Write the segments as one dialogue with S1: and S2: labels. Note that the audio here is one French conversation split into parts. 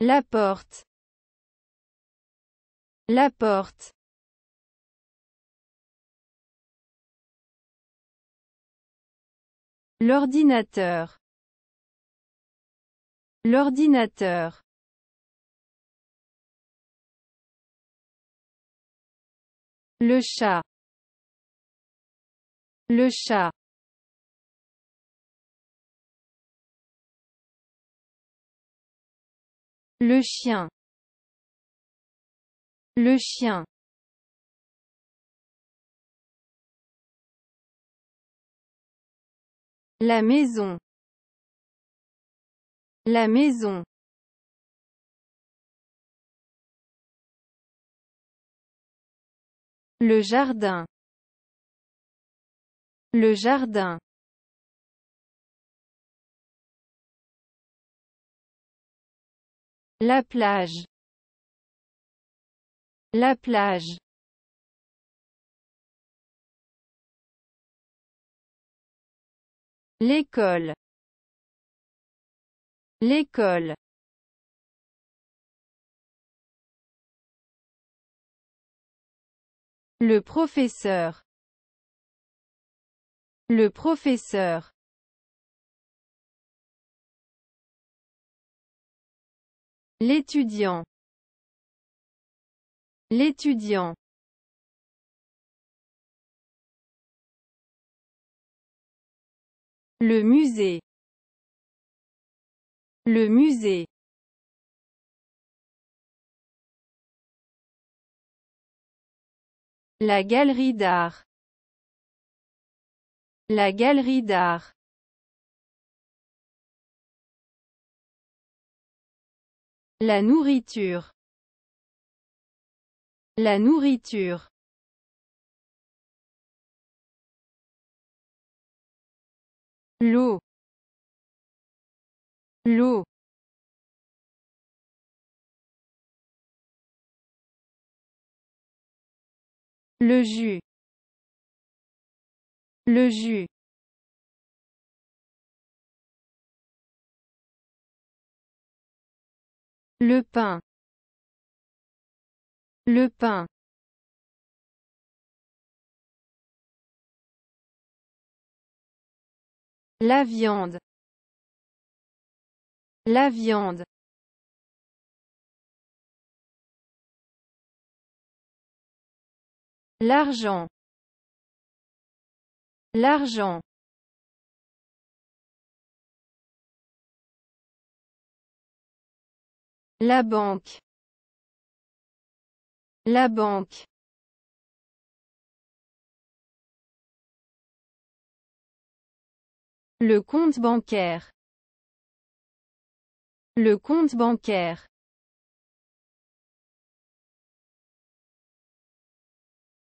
S1: La porte. La porte. L'ordinateur. L'ordinateur. Le chat. Le chat. Le chien. Le chien. La maison. La maison. Le jardin. Le jardin. La plage. La plage. L'école. L'école. Le professeur. Le professeur. L'étudiant. L'étudiant. Le musée. Le musée. La galerie d'art. La galerie d'art. La nourriture. La nourriture. L'eau. L'eau. Le jus. Le jus. Le pain. Le pain. La viande. La viande. L'argent. L'argent. La banque. La banque. Le compte bancaire. Le compte bancaire.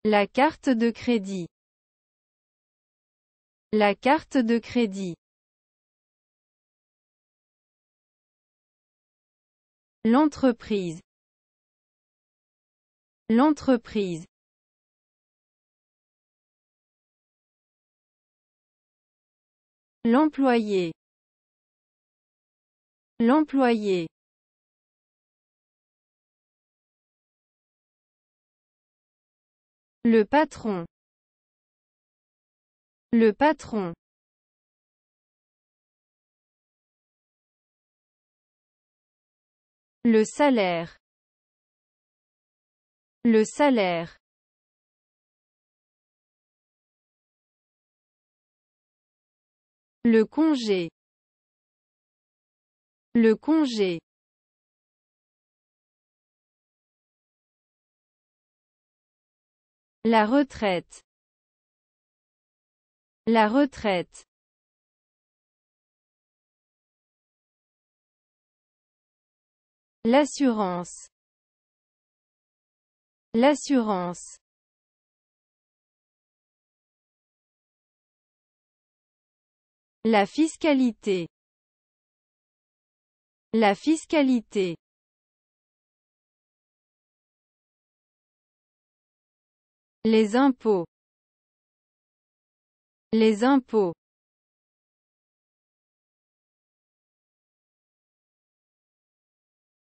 S1: La carte de crédit. La carte de crédit. L'entreprise. L'entreprise. L'employé. L'employé. Le patron. Le patron. Le salaire. Le salaire. Le congé. Le congé. La retraite. La retraite. L'assurance. L'assurance. La fiscalité. La fiscalité. Les impôts. Les impôts.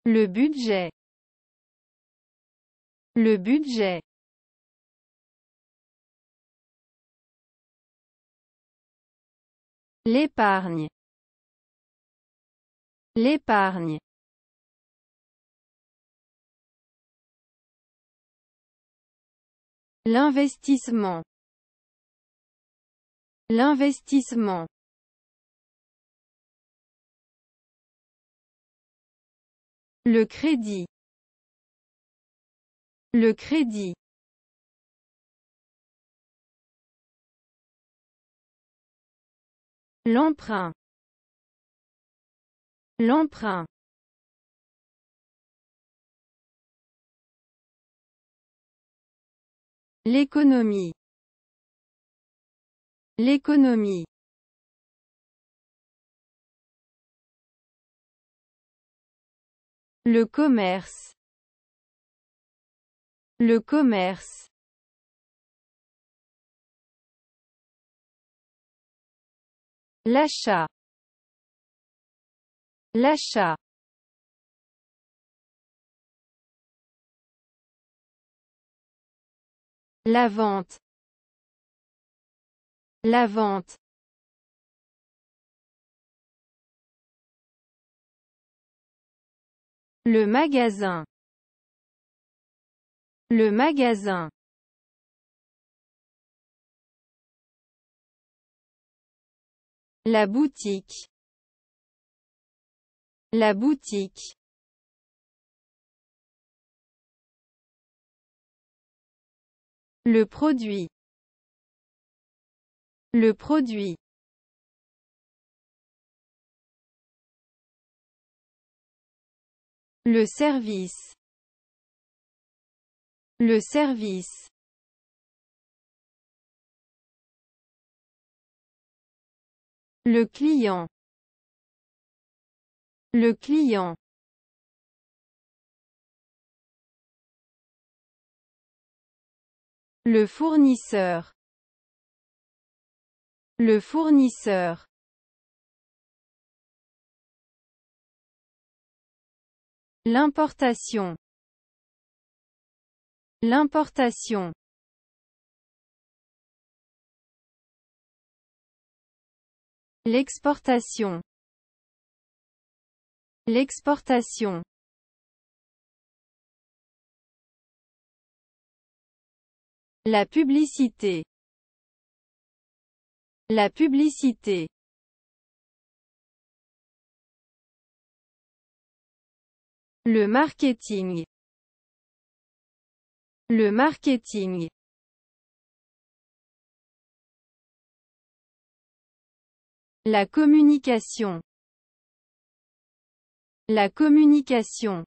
S1: Le budget. Le budget. L'épargne. L'épargne. L'investissement. L'investissement. Le crédit. Le crédit. L'emprunt. L'emprunt. L'économie. L'économie. Le commerce. Le commerce. L'achat. L'achat. La vente. La vente. Le magasin. Le magasin. La boutique. La boutique. Le produit. Le produit. Le service. Le service. Le client. Le client. Le fournisseur. Le fournisseur. L'importation. L'importation. L'exportation. L'exportation. La publicité. La publicité. Le marketing. Le marketing. La communication. La communication.